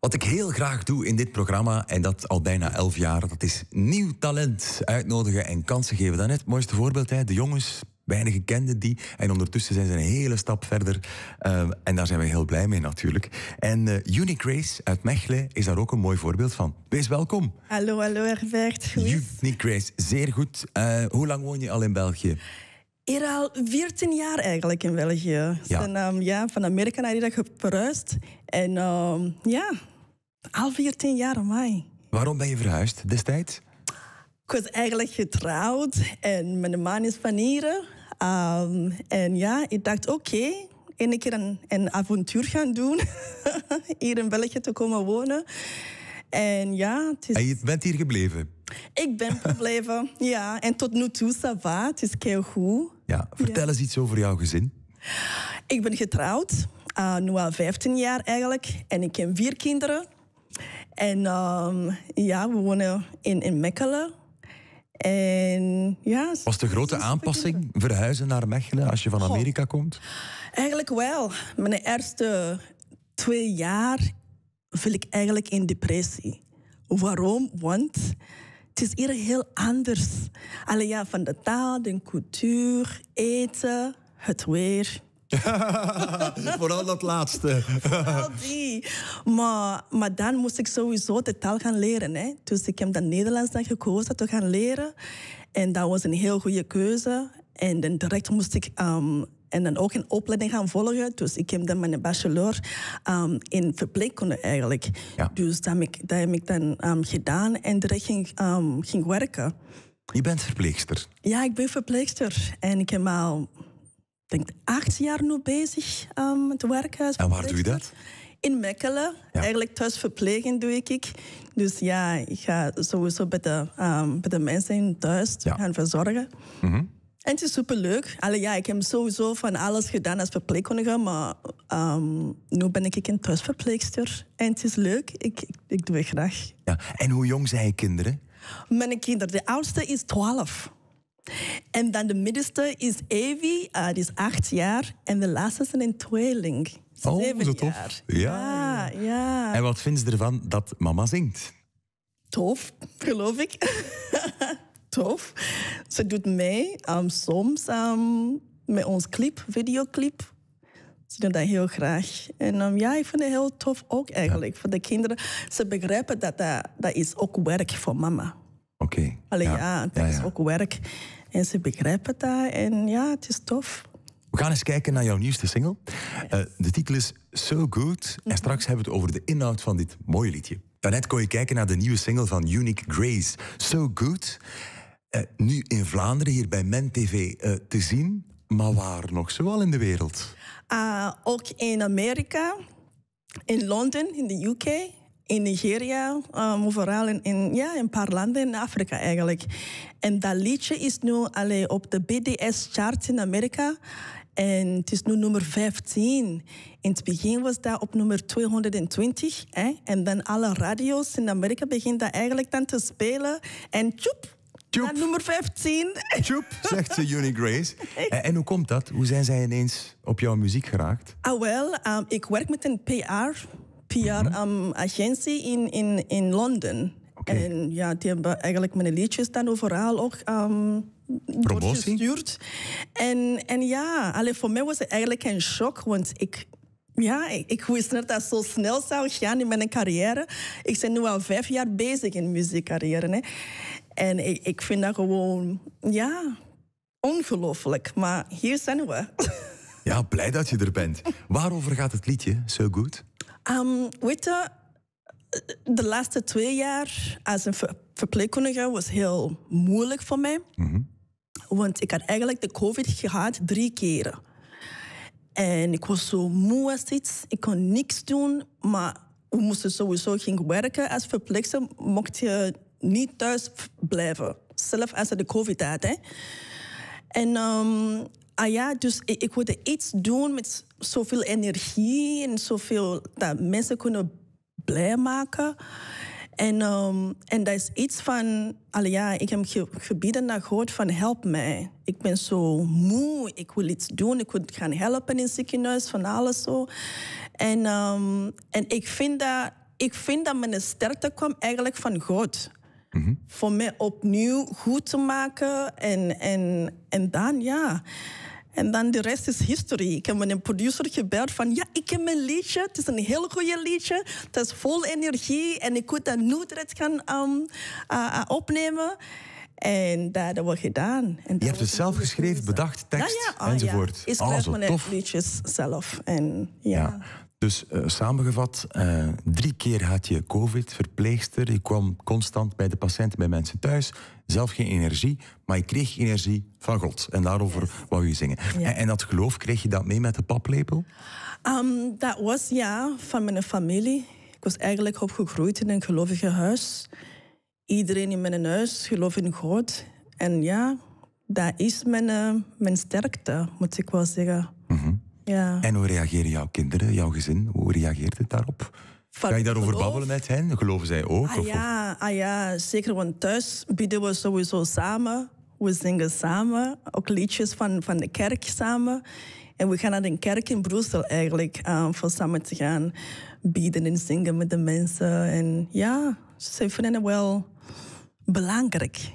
Wat ik heel graag doe in dit programma, en dat al bijna elf jaar, dat is nieuw talent uitnodigen en kansen geven. Dan het mooiste voorbeeld, hè, de jongens, weinigen kenden die. En ondertussen zijn ze een hele stap verder. Eh, en daar zijn we heel blij mee natuurlijk. En uh, eh, Unicrace uit Mechelen is daar ook een mooi voorbeeld van. Wees welkom. Hallo, hallo Herbert. Unicrace, zeer goed. Eh, hoe lang woon je al in België? Hier al 14 jaar eigenlijk in België. Ja. Ehm, ja, van Amerika naar hier verhuisd. En ehm, ja, al 14 jaar, mij. Waarom ben je verhuisd destijds? Ik was eigenlijk getrouwd en mijn man is van hier. Ehm, en ja, ik dacht oké, okay, een keer een, een, avontuur gaan doen. hier in België te komen wonen. En ja, het is... En je bent hier gebleven? Ik ben gebleven, ja. En tot nu toe, ça va. Het is heel goed. Ja, vertel eens iets over jouw gezin. Ik ben getrouwd, eh, nu al 15 jaar eigenlijk. En ik heb vier kinderen. En ehm, ja, we wonen in, in Mechelen. En ja, Was de grote aanpassing verhuizen naar Mechelen als je van Amerika komt? Eigenlijk wel. Mijn eerste twee jaar viel ik eigenlijk in depressie. Waarom? Want het is hier heel anders. Alleen ja, van de taal, de cultuur, eten, het weer. Vooral dat laatste. Vooral die. Maar, maar dan moest ik sowieso de taal gaan leren. Hè. Dus ik heb dan Nederlands dan gekozen te gaan leren. En dat was een heel goede keuze. En dan direct moest ik ehm, en dan ook een opleiding gaan volgen. Dus ik heb dan mijn bachelor ehm, in verpleegkunde eigenlijk. Dus dat heb ik, dan ehm, gedaan en direct ging, um, ging werken. Je bent verpleegster? Ja, ik ben verpleegster. En ik heb al denk acht jaar nu bezig um, ehm, met werkhuis. En waar doe je dat? In Mechelen. Ja. Eigenlijk thuisverpleging doe ik. Dus ja, ik ga sowieso bij de, ehm, bij de mensen thuis gaan verzorgen. Mm En het is superleuk. Allee, ja, ik heb sowieso van alles gedaan als verpleegkundige, maar ehm, nu ben ik een thuisverpleegster. En het is leuk, ik, ik, ik doe het graag. Ja. En hoe jong zijn je kinderen? Mijn kinderen, de oudste is 12. En dan de middenste is Evie, eh, die is acht jaar. En de laatste is een tweeling. Oh, zeven zo tof. Jaar. Ja. Ah, ja. En wat vindt ze ervan dat mama zingt? Tof, geloof ik. tof. Ze doet mee, um, soms ehm, met ons clip, videoclip. Ze doen dat heel graag. En ehm, ja, ik vind het heel tof ook eigenlijk voor de kinderen. Ze begrijpen dat, dat is ook werk voor mama. Oké. Alleen ja, ja dat is ook werk. En ze begrijpen dat en ja, het is tof. We gaan eens kijken naar jouw nieuwste single. Eh, de titel is So Good. En mhm. straks hebben we het over de inhoud van dit mooie liedje. Daarnet kon je kijken naar de nieuwe single van Unique Grace, So Good. Eh, nu in Vlaanderen, hier bij Men TV, eh, te zien. Maar waar nog zoal in de wereld? Ah, ook in Amerika, in Londen, in de UK, in Nigeria, ehm, overal in, in, ja, in een paar landen in Afrika eigenlijk. En dat liedje is nu alleen op de BDS-chart in Amerika. En het is nu nummer 15. In het begin was dat op nummer 220. Hè? En dan alle radio's in Amerika beginnen dat eigenlijk dan te spelen. En tjoep, Tjoep. nummer 15. Tjoep, zegt ze, Juni Grace. Eh, en, hoe komt dat? Hoe zijn zij ineens op jouw muziek geraakt? Ah, wel, ehm, ik werk met een PR PR-agentie mhm. in, in, in Londen. En ja, die hebben eigenlijk mijn liedjes dan overal ook um, En, en ja, alleen voor mij was het eigenlijk een shock, want ik, ja, ik, wist niet dat het zo snel zou gaan in mijn carrière. Ik ben nu al vijf jaar bezig in muziekcarrière. Hè. En ik, ik vind dat gewoon, ja, ongelooflijk. Maar hier zijn we. Ja, blij dat je er bent. Waarover gaat het liedje, So Good? Um, weet je, eh, de laatste twee jaar als een verpleegkundige was heel moeilijk voor mij. Mhm. Want ik had eigenlijk de COVID gehad drie keren. En ik was zo moe als iets. Ik kon niks doen. Maar we moesten sowieso ging werken. Als verpleegster mocht je niet thuis blijven. zelf als je de COVID had. Hè. En ehm, ah ja, dus ik, ik wilde iets doen met zoveel energie en zoveel dat mensen kunnen blij maken. En, um, en dat is iets van, al ja, ik heb gebieden naar God van help mij. Ik ben zo moe, ik wil iets doen, ik wil gaan helpen in ziekenhuis, van alles zo. En, ehm, en ik, vind dat, ik vind dat mijn sterkte kwam eigenlijk van God. Mm -hmm. Voor mij opnieuw goed te maken en, en, en dan ja. En dan de rest is history. Ik heb met een producer gebeld van... ja, ik heb mijn liedje. Het is een heel goede liedje. Het is vol energie. En ik moet dat nooit gaan ehm, eh, eh, opnemen. En dat hebben we gedaan. En je hebt het zelf geschreven, bedacht, tekst ja, ja. Ah, enzovoort. Ja. Ik schrijf mijn liedjes zelf. En, ja. Dus eh, samengevat, eh, drie keer had je COVID, verpleegster. Je kwam constant bij de patiënten, bij mensen thuis. Zelf geen energie, maar je kreeg energie van God. En daarover wou je zingen. En, en, dat geloof, kreeg je dat mee met de paplepel? Ehm, dat was ja, van mijn familie. Ik was eigenlijk opgegroeid in een gelovige huis. Iedereen in mijn huis geloof in God. En ja, dat is mijn, eh, mijn sterkte, moet ik wel zeggen. En hoe reageren jouw kinderen, jouw gezin? Hoe reageert het daarop? Kan je daarover babbelen met hen? Geloven zij ook? Ah, ja, ah, ja, zeker. Want thuis bidden we sowieso samen. We zingen samen. Ook liedjes van, van de kerk samen. En we gaan naar de kerk in Brussel eigenlijk. Um, voor samen te gaan bieden en zingen met de mensen. En ja, ze vinden het wel belangrijk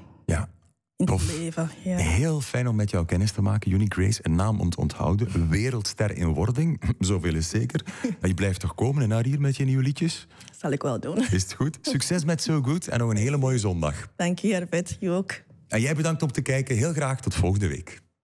in Tof. het leven. Heel fijn om met jou kennis te maken. Juni Grace, een naam om te onthouden. Wereldster in wording, zoveel is zeker. Maar je blijft toch komen en naar hier met je nieuwe liedjes? Dat zal ik wel doen. Is het goed? Succes met So Good en nog een hele mooie zondag. Dank je, Herbert. Je ook. En jij bedankt om te kijken. Heel graag tot volgende week.